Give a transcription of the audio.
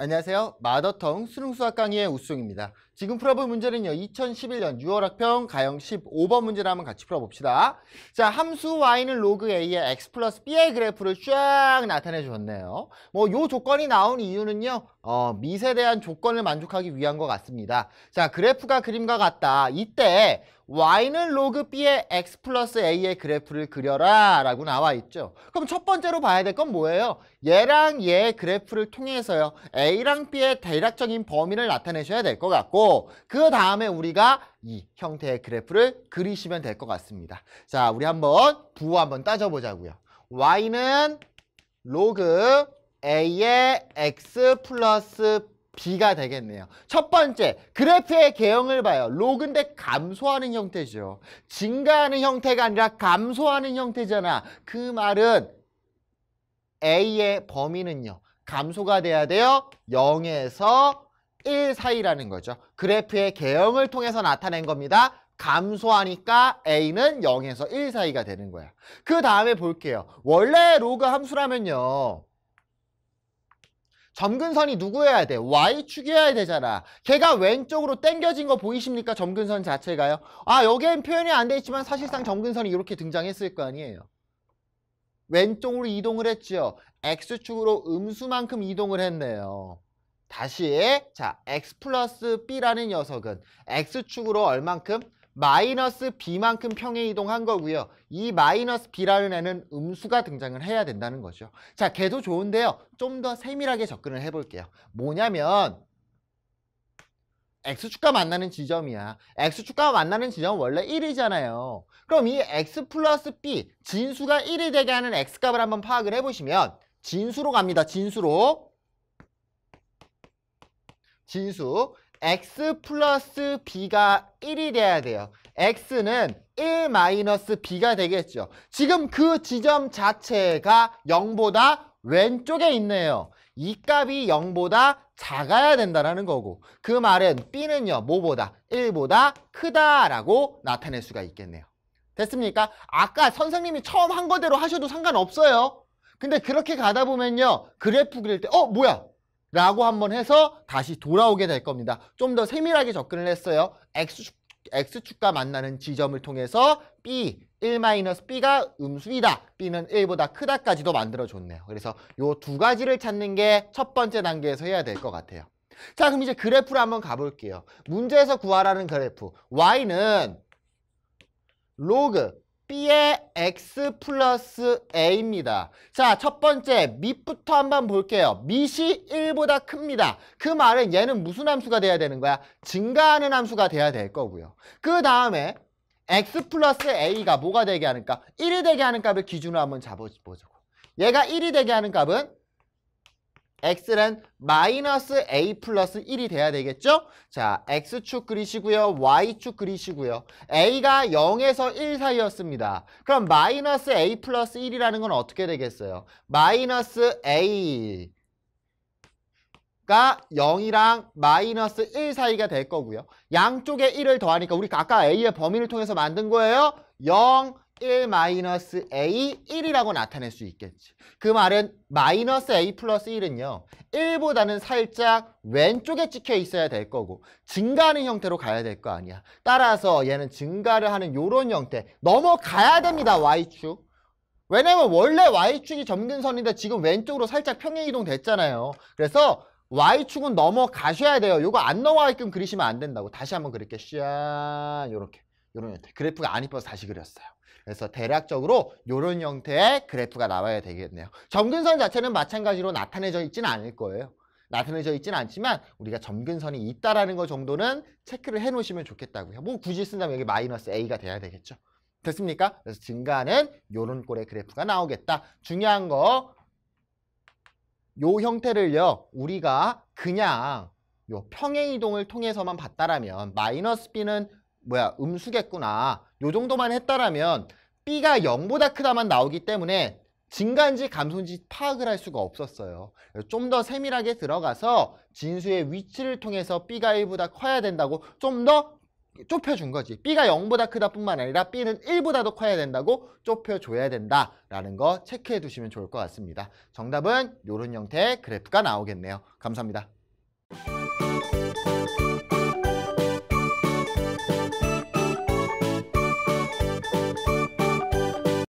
안녕하세요. 마더텅 수능수학 강의의 우수입니다. 지금 풀어볼 문제는요. 2011년 6월 학평 가형 15번 문제를 한번 같이 풀어봅시다. 자, 함수 y는 로그 a의 x 플러스 b의 그래프를 쫙 나타내 주었네요. 뭐요 조건이 나온 이유는요. 어, 미세에 대한 조건을 만족하기 위한 것 같습니다. 자, 그래프가 그림과 같다. 이때 y는 로그 b의 x 플러스 a의 그래프를 그려라 라고 나와 있죠. 그럼 첫 번째로 봐야 될 건 뭐예요? 얘랑 얘의 그래프를 통해서요. a랑 b의 대략적인 범위를 나타내셔야 될 것 같고 그 다음에 우리가 이 형태의 그래프를 그리시면 될 것 같습니다. 자, 우리 한번 부호 한번 따져보자고요. y는 로그 a의 x 플러스 B가 되겠네요. 첫 번째, 그래프의 개형을 봐요. 로그인데 감소하는 형태죠. 증가하는 형태가 아니라 감소하는 형태잖아. 그 말은 A의 범위는요. 감소가 돼야 돼요. 0에서 1 사이라는 거죠. 그래프의 개형을 통해서 나타낸 겁니다. 감소하니까 A는 0에서 1 사이가 되는 거야. 그 다음에 볼게요. 원래 로그 함수라면요. 점근선이 누구여야 돼? Y축이어야 되잖아. 걔가 왼쪽으로 당겨진 거 보이십니까? 점근선 자체가요. 아, 여기엔 표현이 안 돼 있지만 사실상 점근선이 이렇게 등장했을 거 아니에요. 왼쪽으로 이동을 했죠 X축으로 음수만큼 이동을 했네요. 다시, 자, X 플러스 B라는 녀석은 X축으로 얼만큼? 마이너스 b만큼 평행 이동한 거고요. 이 마이너스 b라는 애는 음수가 등장을 해야 된다는 거죠. 자, 걔도 좋은데요. 좀 더 세밀하게 접근을 해볼게요. 뭐냐면 x축과 만나는 지점이야. x축과 만나는 지점 원래 1이잖아요. 그럼 이 x 플러스 b, 진수가 1이 되게 하는 x값을 한번 파악을 해보시면 진수로 갑니다. 진수로. 진수. x 플러스 b가 1이 돼야 돼요. x는 1 마이너스 b가 되겠죠. 지금 그 지점 자체가 0보다 왼쪽에 있네요. 이 값이 0보다 작아야 된다는 거고 그 말은 b는요 뭐보다 1보다 크다라고 나타낼 수가 있겠네요. 됐습니까? 아까 선생님이 처음 한 거대로 하셔도 상관없어요. 근데 그렇게 가다 보면요 그래프 그릴 때 어 뭐야 라고 한번 해서 다시 돌아오게 될 겁니다. 좀 더 세밀하게 접근을 했어요. X축, X축과 만나는 지점을 통해서 B, 1-B가 음수이다. B는 1보다 크다까지도 만들어줬네요. 그래서 이 두 가지를 찾는 게 첫 번째 단계에서 해야 될 것 같아요. 자, 그럼 이제 그래프를 한번 가볼게요. 문제에서 구하라는 그래프. Y는 로그 B의 X 플러스 A입니다. 자, 첫 번째 밑부터 한번 볼게요. 밑이 1보다 큽니다. 그 말은 얘는 무슨 함수가 돼야 되는 거야? 증가하는 함수가 돼야 될 거고요. 그 다음에 X 플러스 A가 뭐가 되게 하는 값? 1이 되게 하는 값을 기준으로 한번 잡아보자고. 얘가 1이 되게 하는 값은 x는 마이너스 a 플러스 1이 돼야 되겠죠? 자, x축 그리시고요. y축 그리시고요. a가 0에서 1 사이였습니다. 그럼 마이너스 a 플러스 1이라는 건 어떻게 되겠어요? 마이너스 a 가 0이랑 마이너스 1 사이가 될 거고요. 양쪽에 1을 더하니까 우리 아까 a의 범위를 통해서 만든 거예요. 0, 1 a 1이라고 나타낼 수 있겠지. 그 말은 마이너스 a 플러스 1은요. 1보다는 살짝 왼쪽에 찍혀 있어야 될 거고 증가하는 형태로 가야 될 거 아니야. 따라서 얘는 증가를 하는 이런 형태 넘어가야 됩니다. y축. 왜냐면 원래 y축이 점근선인데 지금 왼쪽으로 살짝 평행이동 됐잖아요. 그래서 y축은 넘어가셔야 돼요. 이거안 넘어가게끔 그리시면 안 된다고. 다시 한번 그릴게. 샤 요렇게. 요런 형태. 그래프가 안 이뻐서 다시 그렸어요. 그래서 대략적으로 이런 형태의 그래프가 나와야 되겠네요. 점근선 자체는 마찬가지로 나타내져 있지는 않을 거예요. 나타내져 있지는 않지만 우리가 점근선이 있다라는 것 정도는 체크를 해놓으시면 좋겠다고요. 뭐 굳이 쓴다면 여기 마이너스 A가 돼야 되겠죠. 됐습니까? 그래서 증가는 요런 꼴의 그래프가 나오겠다. 중요한 거, 요 형태를요, 우리가 그냥 요 평행이동을 통해서만 봤다라면 마이너스 B는 뭐야 음수겠구나 요 정도만 했다라면 B가 0보다 크다만 나오기 때문에 증가인지 감소인지 파악을 할 수가 없었어요. 좀 더 세밀하게 들어가서 진수의 위치를 통해서 B가 1보다 커야 된다고 좀 더 좁혀준 거지. B가 0보다 크다 뿐만 아니라 B는 1보다도 커야 된다고 좁혀줘야 된다라는 거 체크해 두시면 좋을 것 같습니다. 정답은 이런 형태의 그래프가 나오겠네요. 감사합니다.